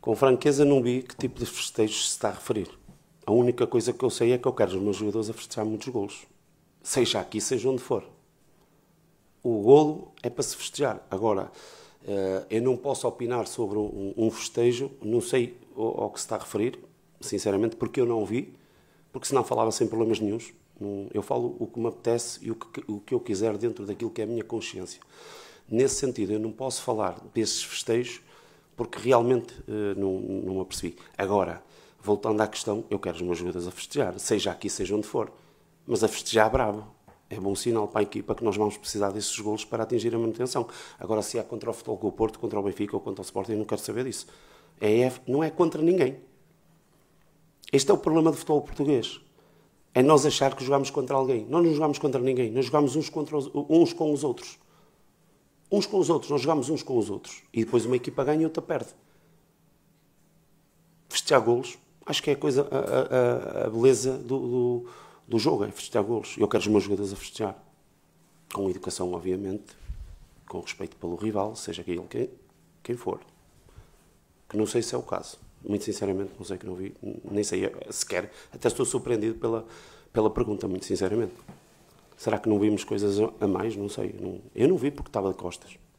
Com franqueza, não vi que tipo de festejos se está a referir. A única coisa que eu sei é que eu quero os meus jogadores a festejar muitos golos. Seja aqui, seja onde for. O golo é para se festejar. Agora, eh, eu não posso opinar sobre um festejo, não sei ao que se está a referir, sinceramente, porque eu não vi, porque senão falava sem problemas nenhums. Eu falo o que me apetece e o que eu quiser dentro daquilo que é a minha consciência. Nesse sentido, eu não posso falar desses festejos porque realmente uh, não, não me apercebi. Agora, voltando à questão, eu quero os meus jogadores a festejar, seja aqui, seja onde for, mas a festejar bravo. É bom sinal para a equipa que nós vamos precisar desses golos para atingir a manutenção. Agora, se é contra o Futebol Clube Porto, contra o Benfica ou contra o Sporting, não quero saber disso. É, é, não é contra ninguém. Este é o problema do futebol português. É nós achar que jogamos contra alguém. Nós não jogamos contra ninguém. Nós jogamos uns, contra os, uns com os outros uns com os outros, nós jogamos uns com os outros e depois uma equipa ganha e outra perde. Festejar golos, acho que é a, coisa, a, a, a beleza do, do, do, jogo, é festejar golos. Eu quero os meus jogadores a festejar, com educação, obviamente, com respeito pelo rival, seja aquele quem, quem for. Que não sei se é o caso. Muito sinceramente, não sei que não vi, nem sei sequer. Até estou surpreendido pela, pela pergunta, muito sinceramente. Será que não vimos coisas a mais? Não sei. Não, eu não vi porque estava de costas.